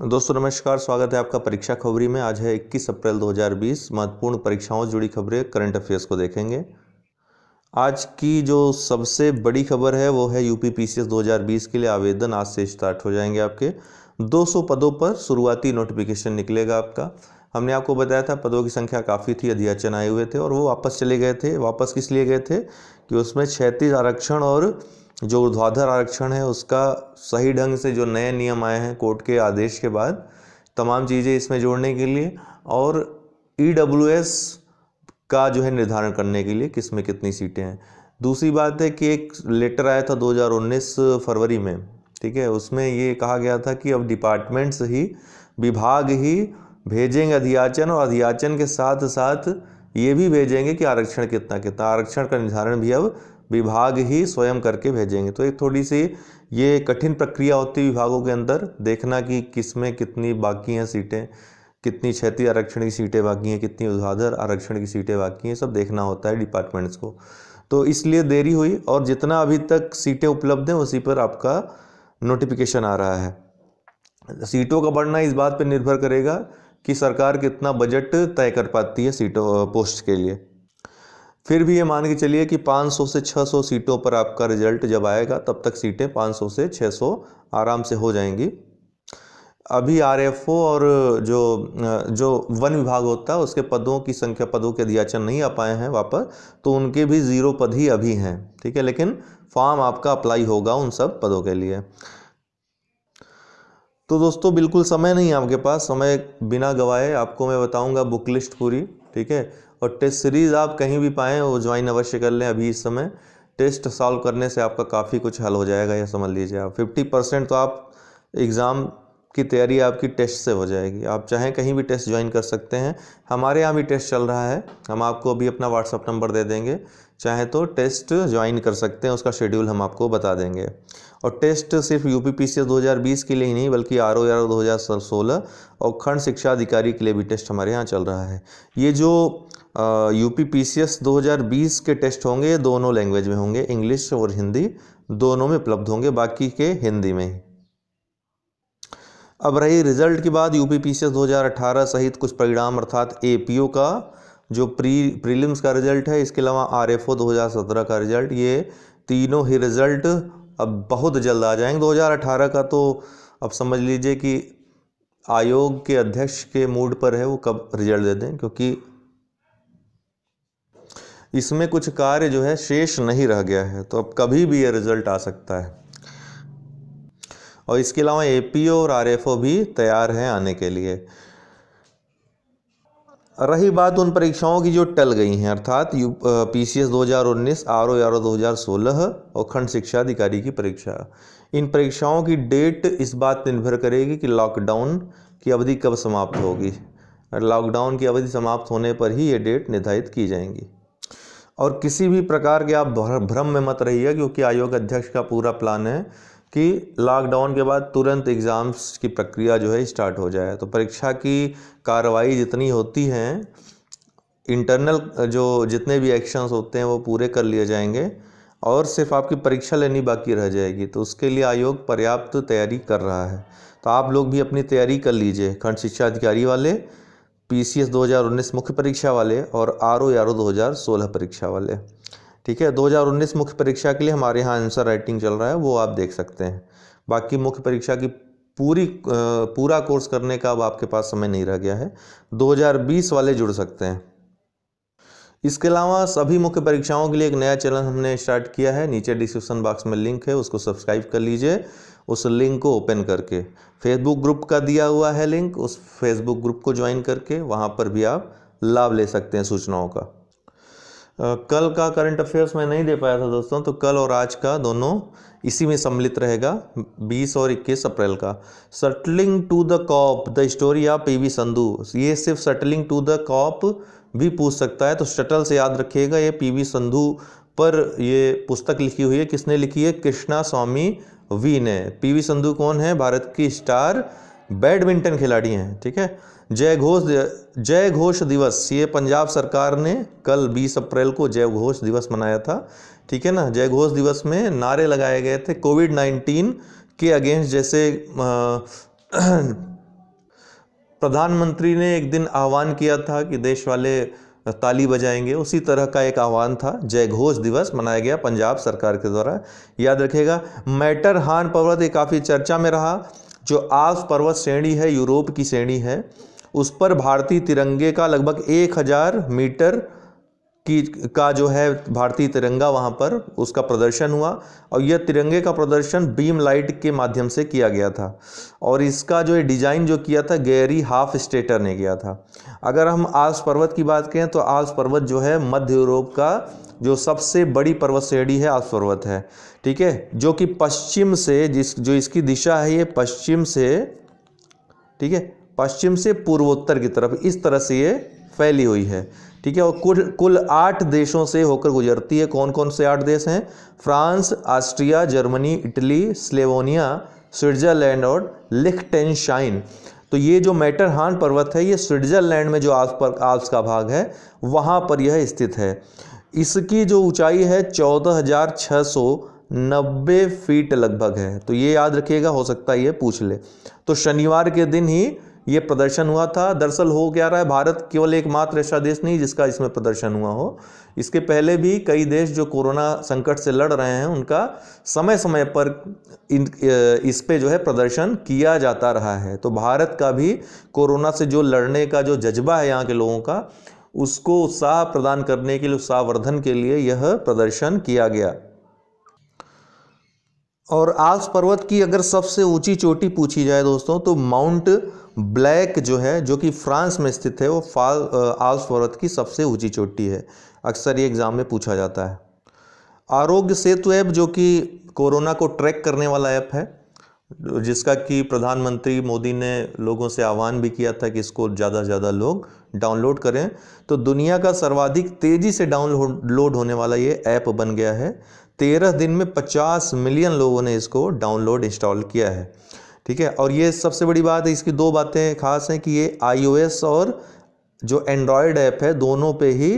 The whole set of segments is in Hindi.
दोस्तों नमस्कार स्वागत है आपका परीक्षा खबरी में आज है 21 अप्रैल 2020 महत्वपूर्ण परीक्षाओं से जुड़ी खबरें करंट अफेयर्स को देखेंगे आज की जो सबसे बड़ी खबर है वो है यूपी पीसीएस 2020 के लिए आवेदन आज से स्टार्ट हो जाएंगे आपके 200 पदों पर शुरुआती नोटिफिकेशन निकलेगा आपका हमने आपको बताया था पदों की संख्या काफ़ी थी अध्याचन आए हुए थे और वो वापस चले गए थे वापस किस लिए गए थे कि उसमें छैतीस आरक्षण और जो ऊर्ध्वाधर आरक्षण है उसका सही ढंग से जो नए नियम आए हैं कोर्ट के आदेश के बाद तमाम चीज़ें इसमें जोड़ने के लिए और ई e का जो है निर्धारण करने के लिए किस में कितनी सीटें हैं दूसरी बात है कि एक लेटर आया था 2019 फरवरी में ठीक है उसमें ये कहा गया था कि अब डिपार्टमेंट्स ही विभाग ही भेजेंगे अधियाचन और अधियाचन के साथ साथ ये भी भेजेंगे कि आरक्षण कितना कितना आरक्षण का निर्धारण भी अब विभाग ही स्वयं करके भेजेंगे तो एक थोड़ी सी ये कठिन प्रक्रिया होती है विभागों के अंदर देखना कि किस में कितनी बाकी हैं सीटें कितनी क्षेत्रीय आरक्षण की सीटें बाकी हैं कितनी उधाधर आरक्षण की सीटें बाकी हैं सब देखना होता है डिपार्टमेंट्स को तो इसलिए देरी हुई और जितना अभी तक सीटें उपलब्ध हैं उसी पर आपका नोटिफिकेशन आ रहा है सीटों का बढ़ना इस बात पर निर्भर करेगा कि सरकार कितना बजट तय कर पाती है सीटों पोस्ट के लिए फिर भी ये मान के चलिए कि 500 से 600 सीटों पर आपका रिजल्ट जब आएगा तब तक सीटें 500 से 600 आराम से हो जाएंगी अभी आरएफओ और जो जो वन विभाग होता है उसके पदों की संख्या पदों के अध्याचन नहीं आ पाए हैं वापस तो उनके भी ज़ीरो पद ही अभी हैं ठीक है लेकिन फॉर्म आपका अप्लाई होगा उन सब पदों के लिए तो दोस्तों बिल्कुल समय नहीं है आपके पास समय बिना गवाए आपको मैं बताऊंगा बुक लिस्ट पूरी ठीक है और टेस्ट सीरीज़ आप कहीं भी पाएँ वो ज्वाइन अवश्य कर लें अभी इस समय टेस्ट सॉल्व करने से आपका काफ़ी कुछ हल हो जाएगा यह समझ लीजिए आप फिफ्टी परसेंट तो आप एग्ज़ाम की तैयारी आपकी टेस्ट से हो जाएगी आप चाहें कहीं भी टेस्ट ज्वाइन कर सकते हैं हमारे यहाँ भी टेस्ट चल रहा है हम आपको अभी अपना व्हाट्सअप नंबर दे देंगे चाहे तो टेस्ट ज्वाइन कर सकते हैं उसका शेड्यूल हम आपको बता देंगे और टेस्ट सिर्फ यू पी पी सी के लिए ही नहीं बल्कि आर ओ आर दो हज़ार सोलह और खंड शिक्षा अधिकारी के लिए भी टेस्ट हमारे यहाँ चल रहा है ये जो U P P C S दो हज़ार बीस के टेस्ट होंगे ये दोनों लैंग्वेज में होंगे इंग्लिश और हिंदी दोनों में उपलब्ध होंगे बाकी के हिंदी में अब रही रिजल्ट की बात U P P C S दो हज़ार अठारह सहित कुछ परिणाम अर्थात ए पी ओ का जो प्री प्रीलिम्स का रिज़ल्ट है इसके अलावा आर एफ ओ दो हज़ार सत्रह का रिज़ल्ट ये तीनों ही रिज़ल्ट अब बहुत जल्द आ जाएंगे 2018 का तो अब समझ लीजिए कि आयोग के अध्यक्ष के मूड पर है वो कब रिजल्ट दे दें क्योंकि इसमें कुछ कार्य जो है शेष नहीं रह गया है तो अब कभी भी ये रिजल्ट आ सकता है और इसके अलावा ए और आर भी तैयार हैं आने के लिए रही बात उन परीक्षाओं की जो टल गई हैं अर्थात यू पी सी एस दो हज़ार उन्नीस आर ओ आर ओ दो हज़ार सोलह और खंड शिक्षा अधिकारी की परीक्षा इन परीक्षाओं की डेट इस बात पर निर्भर करेगी कि लॉकडाउन की अवधि कब समाप्त होगी लॉकडाउन की अवधि समाप्त होने पर ही ये डेट निर्धारित की जाएंगी और किसी भी प्रकार के आप भ्रम में मत रहिए क्योंकि आयोग अध्यक्ष का पूरा प्लान है कि लॉकडाउन के बाद तुरंत एग्ज़ाम्स की प्रक्रिया जो है स्टार्ट हो जाए तो परीक्षा की कार्रवाई जितनी होती हैं इंटरनल जो जितने भी एक्शंस होते हैं वो पूरे कर लिए जाएंगे और सिर्फ आपकी परीक्षा लेनी बाकी रह जाएगी तो उसके लिए आयोग पर्याप्त तैयारी कर रहा है तो आप लोग भी अपनी तैयारी कर लीजिए खंड शिक्षा अधिकारी वाले पी सी मुख्य परीक्षा वाले और आर ओ आर ओ दो परीक्षा वाले ठीक है 2019 मुख्य परीक्षा के लिए हमारे यहाँ आंसर राइटिंग चल रहा है वो आप देख सकते हैं बाकी मुख्य परीक्षा की पूरी पूरा कोर्स करने का अब आपके पास समय नहीं रह गया है 2020 वाले जुड़ सकते हैं इसके अलावा सभी मुख्य परीक्षाओं के लिए एक नया चैनल हमने स्टार्ट किया है नीचे डिस्क्रिप्शन बॉक्स में लिंक है उसको सब्सक्राइब कर लीजिए उस लिंक को ओपन करके फेसबुक ग्रुप का दिया हुआ है लिंक उस फेसबुक ग्रुप को ज्वाइन करके वहाँ पर भी आप लाभ ले सकते हैं सूचनाओं का कल का करंट अफेयर्स मैं नहीं दे पाया था दोस्तों तो कल और आज का दोनों इसी में सम्मिलित रहेगा 20 और 21 अप्रैल का shuttling to the top the story of P V Sindhu ये सिर्फ सटलिंग टू द कॉप भी पूछ सकता है तो शटल से याद रखिएगा ये पी वी संधु पर ये पुस्तक लिखी हुई है किसने लिखी है कृष्णा स्वामी वी ने पी वी संधु कौन है भारत की स्टार बैडमिंटन खिलाड़ी हैं ठीक है जय घोष जय घोष दिवस ये पंजाब सरकार ने कल 20 अप्रैल को जय घोष दिवस मनाया था ठीक है ना जय घोष दिवस में नारे लगाए गए थे कोविड 19 के अगेंस्ट जैसे प्रधानमंत्री ने एक दिन आह्वान किया था कि देश वाले ताली बजाएंगे उसी तरह का एक आह्वान था जय घोष दिवस मनाया गया पंजाब सरकार के द्वारा याद रखिएगा मैटर हान पर्वत ये काफ़ी चर्चा में रहा जो आस पर्वत श्रेणी है यूरोप की श्रेणी है उस पर भारतीय तिरंगे का लगभग एक हज़ार मीटर की का जो है भारतीय तिरंगा वहाँ पर उसका प्रदर्शन हुआ और यह तिरंगे का प्रदर्शन बीम लाइट के माध्यम से किया गया था और इसका जो डिज़ाइन जो किया था गैरी हाफ स्टेटर ने किया था अगर हम आस पर्वत की बात करें तो आस पर्वत जो है मध्य यूरोप का जो सबसे बड़ी पर्वत श्रेणी है आस पर्वत है ठीक है जो कि पश्चिम से जिस जो इसकी दिशा है ये पश्चिम से ठीक है पश्चिम से पूर्वोत्तर की तरफ इस तरह से ये फैली हुई है ठीक है और कुल कुल आठ देशों से होकर गुजरती है कौन कौन से आठ देश हैं France Austria Germany Italy Slovenia Switzerland और लिखटेनशाइन तो ये जो मैटरहान पर्वत है ये स्विट्ज़रलैंड में जो आल्प्स पर आल्प्स का भाग है वहाँ पर यह स्थित है इसकी जो ऊंचाई है चौदह हज़ार छः सौ नब्बे फीट लगभग है तो ये याद रखिएगा हो सकता है ये पूछ ले तो शनिवार के दिन ही ये प्रदर्शन हुआ था दरअसल हो क्या रहा है भारत केवल एकमात्र ऐसा देश नहीं जिसका इसमें प्रदर्शन हुआ हो इसके पहले भी कई देश जो कोरोना संकट से लड़ रहे हैं उनका समय समय पर इन इस पे जो है प्रदर्शन किया जाता रहा है तो भारत का भी कोरोना से जो लड़ने का जो जज्बा है यहाँ के लोगों का उसको उत्साह प्रदान करने के लिए उत्साहवर्धन के लिए यह प्रदर्शन किया गया और आल्स पर्वत की अगर सबसे ऊंची चोटी पूछी जाए दोस्तों तो माउंट ब्लैक जो है जो कि फ्रांस में स्थित है वो फाल आल्स पर्वत की सबसे ऊंची चोटी है अक्सर ये एग्ज़ाम में पूछा जाता है आरोग्य सेतु ऐप जो कि कोरोना को ट्रैक करने वाला ऐप है जिसका कि प्रधानमंत्री मोदी ने लोगों से आह्वान भी किया था कि इसको ज़्यादा से ज़्यादा लोग डाउनलोड करें तो दुनिया का सर्वाधिक तेज़ी से डाउनलोड होने वाला ये ऐप बन गया है तेरह दिन में पचास मिलियन लोगों ने इसको डाउनलोड इंस्टॉल किया है ठीक है और ये सबसे बड़ी बात है इसकी दो बातें खास हैं कि ये आईओएस और जो एंड्रॉयड ऐप है दोनों पे ही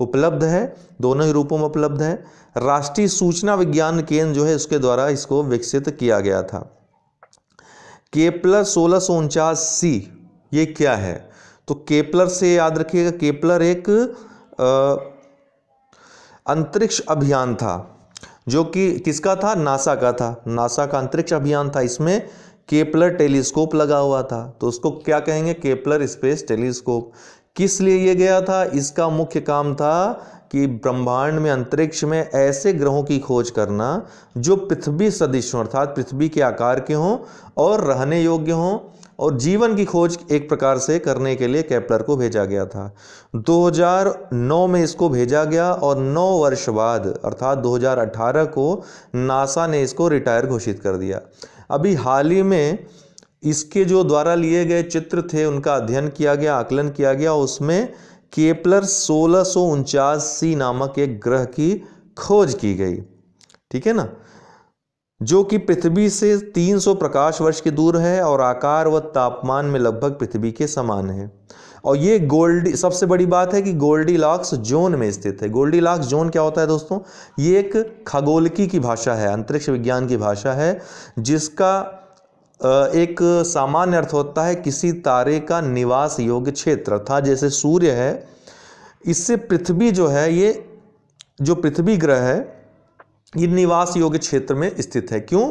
उपलब्ध है दोनों ही रूपों में उपलब्ध है राष्ट्रीय सूचना विज्ञान केंद्र जो है उसके द्वारा इसको विकसित किया गया था केपलर सोलह सी ये क्या है तो केपलर से याद रखिएगा केपलर एक अंतरिक्ष अभियान था जो कि किसका था नासा का था नासा का अंतरिक्ष अभियान था इसमें केपलर टेलीस्कोप लगा हुआ था तो उसको क्या कहेंगे केपलर स्पेस टेलीस्कोप किस लिए ये गया था इसका मुख्य काम था कि ब्रह्मांड में अंतरिक्ष में ऐसे ग्रहों की खोज करना जो पृथ्वी सदिश अर्थात पृथ्वी के आकार के हों और रहने योग्य हों और जीवन की खोज एक प्रकार से करने के लिए कैप्लर को भेजा गया था 2009 में इसको भेजा गया और 9 वर्ष बाद अर्थात 2018 को नासा ने इसको रिटायर घोषित कर दिया अभी हाल ही में इसके जो द्वारा लिए गए चित्र थे उनका अध्ययन किया गया आकलन किया गया उसमें केपलर सोलह सी नामक एक ग्रह की खोज की गई ठीक है ना जो कि पृथ्वी से 300 प्रकाश वर्ष की दूर है और आकार व तापमान में लगभग पृथ्वी के समान है और ये गोल्डी सबसे बड़ी बात है कि गोल्डी लॉक्स जोन में स्थित है गोल्डी लॉक्स जोन क्या होता है दोस्तों ये एक खगोलकी की भाषा है अंतरिक्ष विज्ञान की भाषा है जिसका एक सामान्य अर्थ होता है किसी तारे का निवास योग्य क्षेत्र था जैसे सूर्य है इससे पृथ्वी जो है ये जो पृथ्वी ग्रह है ये निवास योग्य क्षेत्र में स्थित है क्यों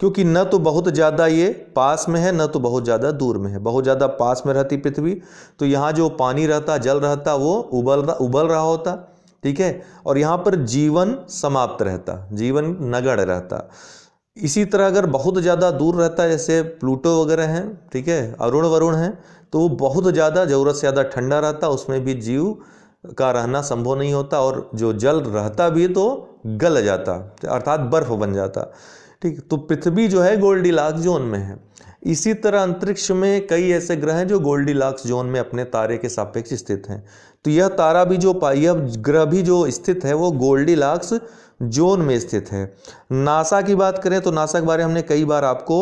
क्योंकि न तो बहुत ज़्यादा ये पास में है न तो बहुत ज़्यादा दूर में है बहुत ज़्यादा पास में रहती पृथ्वी तो यहाँ जो पानी रहता जल रहता वो उबल रहा उबल रहा होता ठीक है और यहाँ पर जीवन समाप्त रहता जीवन नगड़ रहता इसी तरह अगर बहुत ज़्यादा दूर रहता है जैसे प्लूटो वगैरह हैं ठीक है अरुण वरुण हैं तो वो बहुत ज़्यादा ज़रूरत से ज़्यादा ठंडा रहता उसमें भी जीव का रहना संभव नहीं होता और जो जल रहता भी तो गल जाता अर्थात बर्फ बन जाता ठीक तो पृथ्वी जो है गोल्डी गोल्डीलाक्स जोन में है इसी तरह अंतरिक्ष में कई ऐसे ग्रह हैं जो गोल्डीलाक्स जोन में अपने तारे के सापेक्ष स्थित हैं तो यह तारा भी जो यह ग्रह भी जो स्थित है वो लाक्स जोन में स्थित है नासा की बात करें तो नासा के बारे में हमने कई बार आपको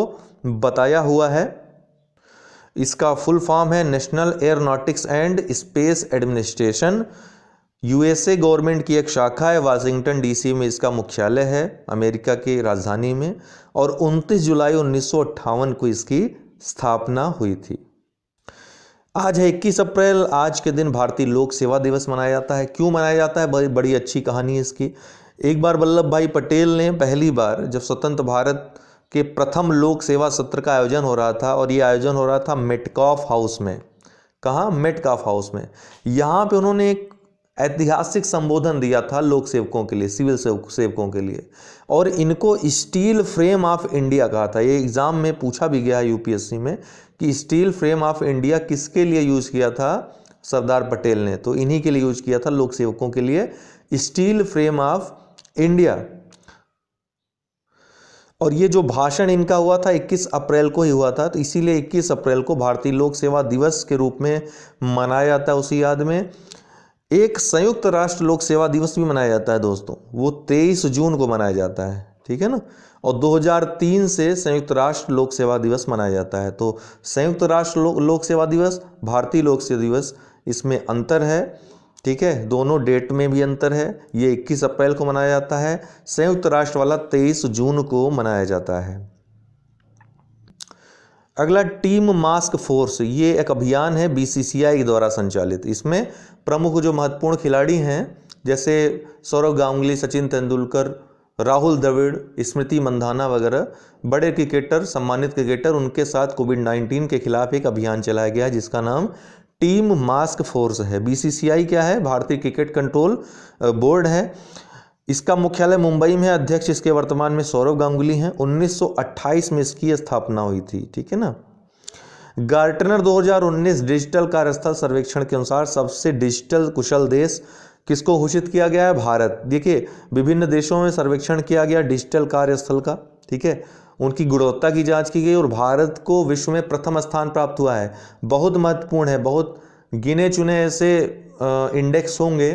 बताया हुआ है इसका फुल फॉर्म है national aeronautics and space administration USA government की एक शाखा है वाशिंगटन डीसी में इसका मुख्यालय है अमेरिका की राजधानी में और 29 जुलाई उन्नीस को इसकी स्थापना हुई थी आज है इक्कीस अप्रैल आज के दिन भारतीय लोक सेवा दिवस मनाया जाता है क्यों मनाया जाता है बड़ी बड़ी अच्छी कहानी है इसकी एक बार वल्लभ भाई पटेल ने पहली बार जब स्वतंत्र भारत के प्रथम लोक सेवा सत्र का आयोजन हो रहा था और ये आयोजन हो रहा था मेटकॉफ हाउस में कहा मेटकॉफ हाउस में यहाँ पे उन्होंने एक ऐतिहासिक संबोधन दिया था लोक सेवकों के लिए सिविल सेवकों के लिए और इनको स्टील फ्रेम ऑफ इंडिया कहा था ये एग्ज़ाम में पूछा भी गया है यूपीएससी में कि स्टील फ्रेम ऑफ इंडिया किसके लिए यूज़ किया था सरदार पटेल ने तो इन्हीं के लिए यूज किया था लोक सेवकों के लिए स्टील फ्रेम ऑफ इंडिया और ये जो भाषण इनका हुआ था 21 अप्रैल को ही हुआ था तो इसीलिए 21 अप्रैल को भारतीय लोक सेवा दिवस के रूप में मनाया जाता है उसी याद में एक संयुक्त राष्ट्र लोक सेवा दिवस भी मनाया जाता है दोस्तों वो 23 जून को मनाया जाता है ठीक है ना और 2003 से संयुक्त राष्ट्र लोक सेवा दिवस मनाया जाता है तो संयुक्त राष्ट्र लो, लोक सेवा दिवस भारतीय लोक सेवा दिवस इसमें अंतर है ठीक है दोनों डेट में भी अंतर है ये 21 अप्रैल को मनाया जाता है संयुक्त राष्ट्र वाला 23 जून को मनाया जाता है अगला टीम मास्क फोर्स ये एक अभियान है बीसीसीआई के द्वारा संचालित इसमें प्रमुख जो महत्वपूर्ण खिलाड़ी हैं जैसे सौरव गांगुली सचिन तेंदुलकर राहुल द्रविड़ स्मृति मंधाना वगैरह बड़े क्रिकेटर सम्मानित क्रिकेटर उनके साथ कोविड 19 के खिलाफ एक अभियान चलाया गया जिसका नाम टीम मास्क फोर्स है बीसीसीआई क्या है भारतीय क्रिकेट कंट्रोल बोर्ड है इसका मुख्यालय मुंबई में अध्यक्ष इसके वर्तमान में सौरव गांगुली हैं 1928 में इसकी स्थापना हुई थी ठीक है ना गार्टनर 2019 डिजिटल कार्यस्थल सर्वेक्षण के अनुसार सबसे डिजिटल कुशल देश किसको घोषित किया गया है भारत देखिए विभिन्न देशों में सर्वेक्षण किया गया डिजिटल कार्यस्थल का ठीक है उनकी गुणवत्ता की जाँच की गई और भारत को विश्व में प्रथम स्थान प्राप्त हुआ है बहुत महत्वपूर्ण है बहुत गिने चुने ऐसे इंडेक्स होंगे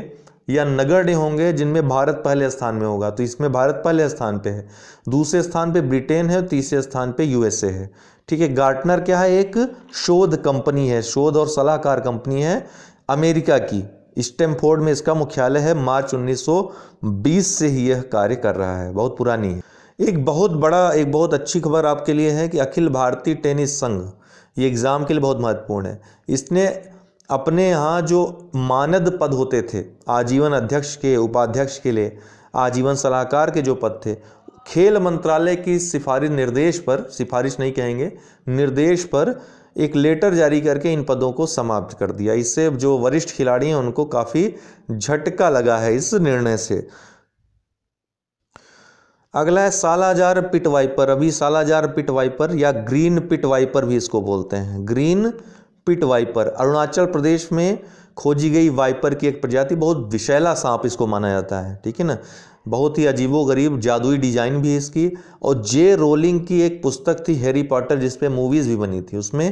या नगण्य होंगे जिनमें भारत पहले स्थान में होगा तो इसमें भारत पहले स्थान पे है दूसरे स्थान पे ब्रिटेन है तीसरे स्थान पे यूएसए है ठीक है गार्टनर क्या है एक शोध कंपनी है शोध और सलाहकार कंपनी है अमेरिका की स्टेमफोर्ड में इसका मुख्यालय है मार्च 1920 से ही यह कार्य कर रहा है बहुत पुरानी है एक बहुत बड़ा एक बहुत अच्छी खबर आपके लिए है कि अखिल भारतीय टेनिस संघ ये एग्ज़ाम के लिए बहुत महत्वपूर्ण है इसने अपने यहाँ जो मानद पद होते थे आजीवन अध्यक्ष के उपाध्यक्ष के लिए आजीवन सलाहकार के जो पद थे खेल मंत्रालय की सिफारिश निर्देश पर सिफारिश नहीं कहेंगे निर्देश पर एक लेटर जारी करके इन पदों को समाप्त कर दिया इससे जो वरिष्ठ खिलाड़ी हैं उनको काफ़ी झटका लगा है इस निर्णय से अगला है सालाजार पिट वाइपर अभी सालाजार पिट वाइपर या ग्रीन पिट वाइपर भी इसको बोलते हैं green pit viper Arunachal Pradesh में खोजी गई वाइपर की एक प्रजाति बहुत विशैला सांप इसको माना जाता है ठीक है ना बहुत ही अजीबोगरीब जादुई डिजाइन भी है इसकी और जे रोलिंग की एक पुस्तक थी हैरी पॉटर जिसपे मूवीज़ भी बनी थी उसमें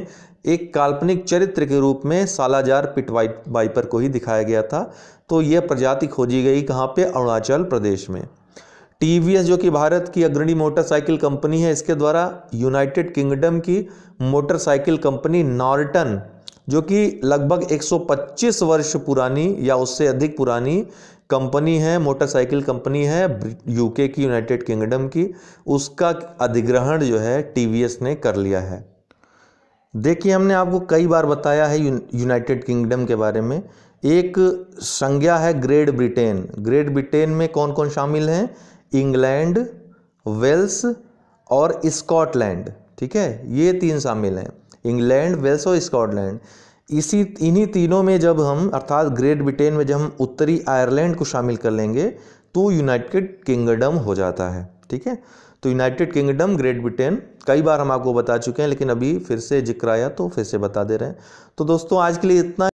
एक काल्पनिक चरित्र के रूप में सालाजार पिट वाइपर को ही दिखाया गया था तो यह प्रजाति खोजी गई कहाँ पे अरुणाचल प्रदेश में टीवीएस जो कि भारत की अग्रणी मोटरसाइकिल कंपनी है इसके द्वारा यूनाइटेड किंगडम की मोटरसाइकिल कंपनी नॉर्टन जो कि लगभग 125 वर्ष पुरानी या उससे अधिक पुरानी कंपनी है मोटरसाइकिल कंपनी है यूके की यूनाइटेड किंगडम की उसका अधिग्रहण जो है टीवीएस ने कर लिया है देखिए हमने आपको कई बार बताया है यूनाइटेड किंगडम के बारे में एक संज्ञा है ग्रेट ब्रिटेन ग्रेट ब्रिटेन में कौन कौन शामिल हैं इंग्लैंड वेल्स और स्कॉटलैंड ठीक है ये तीन शामिल हैं इंग्लैंड वेल्स और स्कॉटलैंड इसी इन्हीं तीनों में जब हम अर्थात ग्रेट ब्रिटेन में जब हम उत्तरी आयरलैंड को शामिल कर लेंगे तो यूनाइटेड किंगडम हो जाता है ठीक है तो यूनाइटेड किंगडम ग्रेट ब्रिटेन कई बार हम आपको बता चुके हैं लेकिन अभी फिर से जिक्र आया तो फिर से बता दे रहे हैं तो दोस्तों आज के लिए इतना